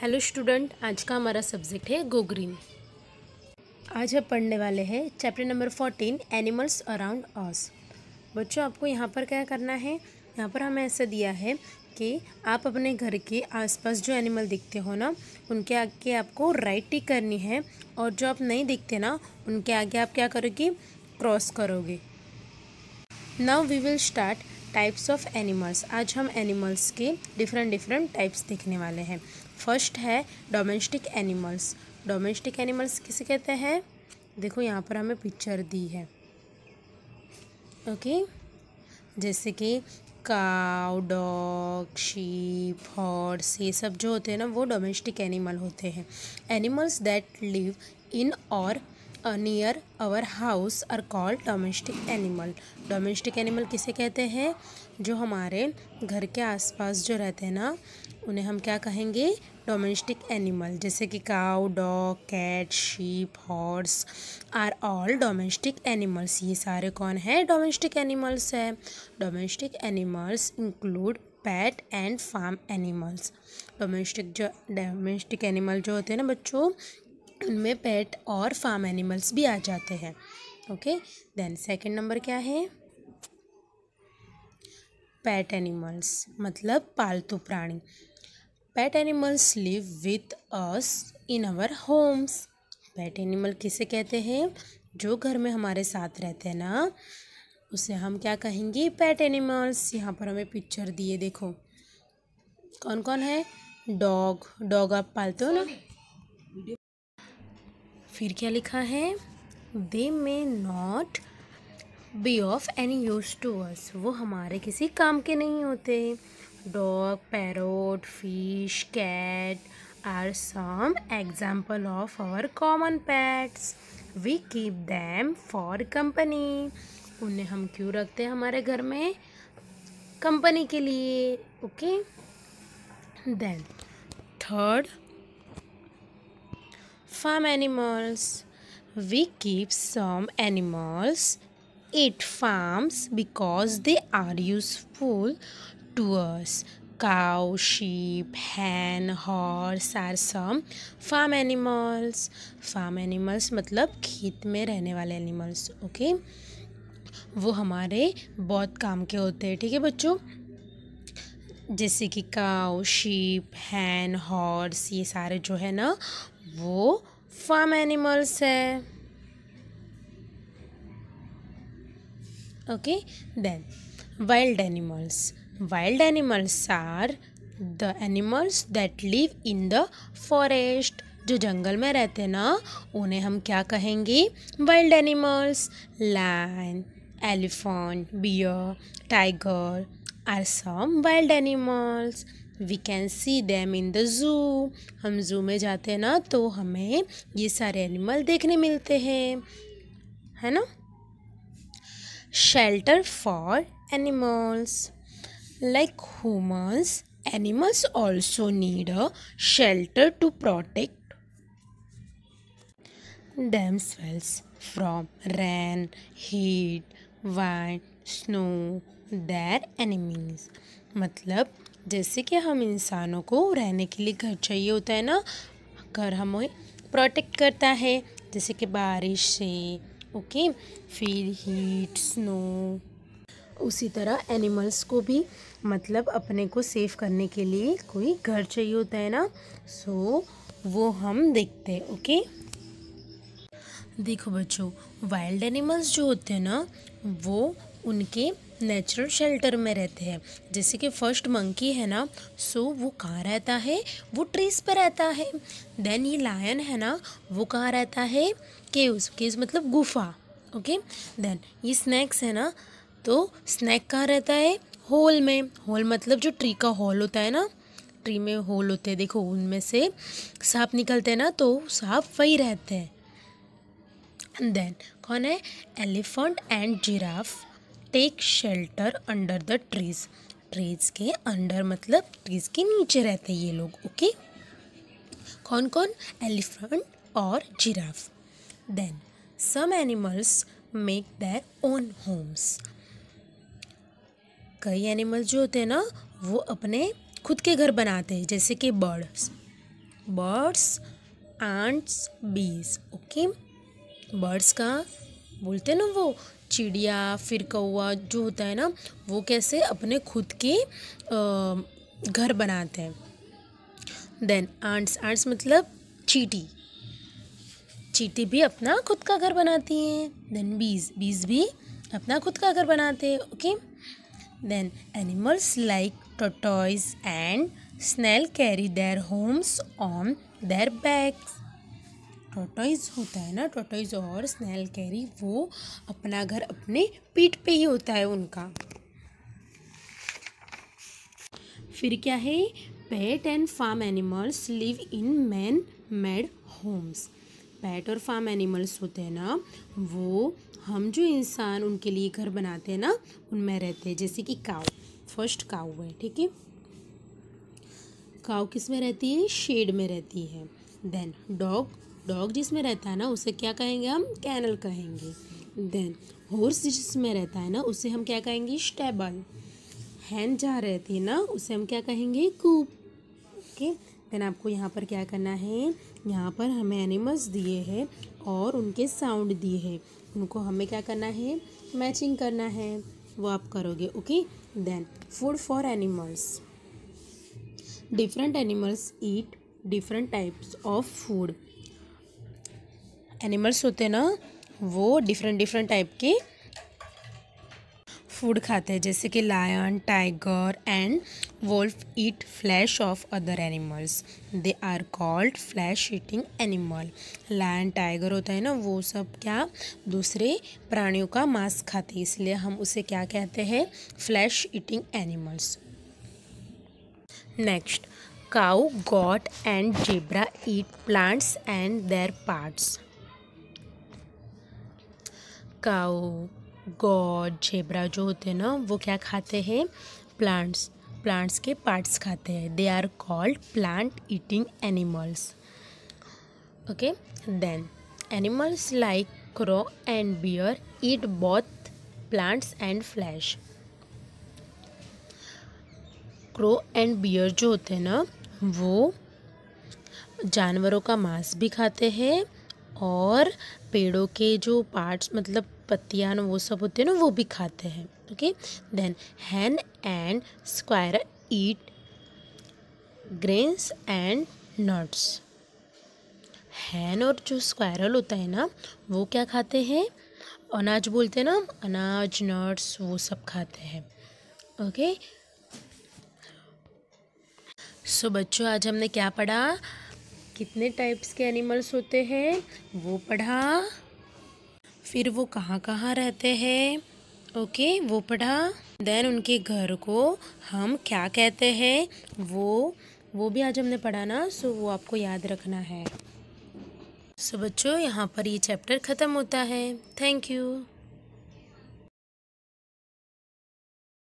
Hello student आज का हमारा सब्जेक्ट है गोग्रीन आज हम पढ़ने वाले हैं chapter number fourteen animals around us बच्चों आपको यहाँ पर क्या करना है यहाँ पर हमें ऐसा दिया है कि आप अपने घर के आसपास जो एनिमल दिखते हो ना उनके आगे आपको राइट टिक करनी है और जो आप नहीं दिखते ना उनके आगे आप क्या करोगे क्रॉस करोगे now we will start types of animals आज हम एनिमल्स के डिफरेंट डिफरेंट टाइप्स देखने वाले हैं फर्स्ट है डोमेस्टिक एनिमल्स डोमेस्टिक एनिमल्स किसे कहते हैं देखो यहाँ पर हमें पिक्चर दी है ओके जैसे कि काउ डॉग शीप हॉर्स ये सब जो होते हैं ना वो डोमेस्टिक एनिमल होते हैं एनिमल्स दैट लिव इन और near our house are call domestic animal domestic animal किसे कहते हैं जो हमारे घर के आसपास जो रहते हैं ना उन्हें हम क्या कहेंगे डोमेस्टिक एनिमल जैसे कि cow dog cat sheep horse are all domestic animals ये सारे कौन है डोमेस्टिक एनिमल्स है domestic animals include pet and farm animals domestic जो डोमेस्टिक एनिमल जो होते हैं ना बच्चों उनमें पेट और फार्म एनिमल्स भी आ जाते हैं ओके देन सेकंड नंबर क्या है पेट एनिमल्स मतलब पालतू प्राणी pet animals live with us in our homes pet animal किसे कहते हैं जो घर में हमारे साथ रहते हैं ना उसे हम क्या कहेंगे पेट एनिमल्स यहाँ पर हमें पिक्चर दिए देखो कौन कौन है डॉग डॉग आप पालते हो ना फिर क्या लिखा है they may not be of any use to us वो हमारे किसी काम के नहीं होते dog parrot fish cat are some example of our common pets we keep them for company उन्हें हम क्यों रखते हैं हमारे घर में कंपनी के लिए okay then third farm animals. We keep some animals at farms because they are useful to us. Cow, sheep, hen, horse are some farm animals. Farm animals matlab khet mein rehne wale animals. Okay? वो हमारे बहुत काम के होते हैं ठीक है बच्चों जैसे कि काउ शीप हैन हॉर्स ये सारे जो है ना वो फार्म एनिमल्स है okay then wild animals wild animals are the animals that live in the forest जो जंगल में रहते हैं ना उन्हें हम क्या कहेंगे wild animals like elephant bear tiger are some wild animals we can see them in the zoo हम ज़ू में जाते हैं ना तो हमें ये सारे एनिमल देखने मिलते हैं है ना shelter for animals like humans animals also need a shelter to protect themselves from rain heat wind snow there enemies मतलब जैसे कि हम इंसानों को रहने के लिए घर चाहिए होता है ना घर हमें प्रोटेक्ट करता है जैसे कि बारिश से ओके फिर हीट स्नो उसी तरह एनिमल्स को भी मतलब अपने को सेफ करने के लिए कोई घर चाहिए होता है ना सो so, वो हम देखते हैं ओके देखो बच्चों वाइल्ड एनिमल्स जो होते हैं ना वो उनके नेचुरल शेल्टर में रहते हैं जैसे कि फर्स्ट मंकी है ना सो वो कहाँ रहता है वो ट्रीज पर रहता है देन ये लायन है ना वो कहाँ रहता है केव्स केव्स मतलब गुफा ओके देन ये स्नैक्स है ना तो स्नैक कहाँ रहता है होल में होल मतलब जो ट्री का होल होता है ना ट्री में होल होते हैं देखो उनमें से सांप निकलते हैं ना तो सांप वही रहते हैं देन कौन है elephant and giraffe take shelter under the trees trees के अंडर मतलब ट्रीज के नीचे रहते हैं ये लोग ओके कौन कौन एलिफेंट और giraffe then some animals make their own homes कई एनिमल्स जो होते हैं ना वो अपने खुद के घर बनाते हैं जैसे कि birds birds ants bees okay birds का बोलते ना वो चिड़िया फिर कौआ जो होता है ना वो कैसे अपने खुद के घर बनाते हैं देन आंट्स आंट्स मतलब चीटी चीटी भी अपना खुद का घर बनाती हैं देन बीज बीज भी अपना खुद का घर बनाते हैं okay then animals like tortoise and snail carry their homes on their backs tortoise होता है ना टोटोइज और स्नैल कैरी वो अपना घर अपने पीठ पे ही होता है उनका फिर क्या है pet and farm animals live in man made homes pet और फार्म एनिमल्स होते हैं ना वो हम जो इंसान उनके लिए घर बनाते हैं ना उनमें रहते हैं जैसे कि काव फर्स्ट काव है ठीक है काव किस में रहती है शेड में रहती है देन डॉग डॉग जिसमें रहता है ना उसे क्या कहेंगे हम कैनल कहेंगे देन हॉर्स जिसमें रहता है ना उसे हम क्या कहेंगे स्टेबल हैंड जहाँ रहती है ना उसे हम क्या कहेंगे कूप ओके देन आपको यहाँ पर क्या करना है यहाँ पर हमें एनिमल्स दिए हैं और उनके साउंड दिए हैं उनको हमें क्या करना है मैचिंग करना है वो आप करोगे okay then food for animals different animals eat different types of food animals होते हैं ना वो डिफरेंट डिफरेंट टाइप के फूड खाते हैं जैसे कि lion tiger and wolf eat flesh of other animals they are called flesh eating animal lion tiger होता है ना वो सब क्या दूसरे प्राणियों का मांस खाते हैं इसलिए हम उसे क्या कहते हैं flesh eating animals next cow goat and zebra eat plants and their parts cow goat zebra जो होते हैं ना वो क्या खाते हैं प्लांट्स प्लांट्स के पार्ट्स खाते हैं they are called plant eating animals okay then animals like crow and bear eat both plants and flesh crow and bear जो होते हैं ना वो जानवरों का मांस भी खाते हैं और पेड़ों के जो पार्ट्स मतलब पत्तियाँ वो सब होते हैं ना वो भी खाते हैं okay then hen and squirrel eat grains and nuts hen और जो स्क्वायरल होता है ना वो क्या खाते हैं अनाज बोलते हैं ना अनाज नट्स वो सब खाते हैं ओके सो बच्चों आज हमने क्या पढ़ा कितने टाइप्स के एनिमल्स होते हैं वो पढ़ा फिर वो कहाँ कहाँ रहते हैं ओके वो पढ़ा देन उनके घर को हम क्या कहते हैं वो वो भी आज हमने पढ़ा ना सो वो आपको याद रखना है सो बच्चों यहाँ पर ये चैप्टर ख़त्म होता है थैंक यू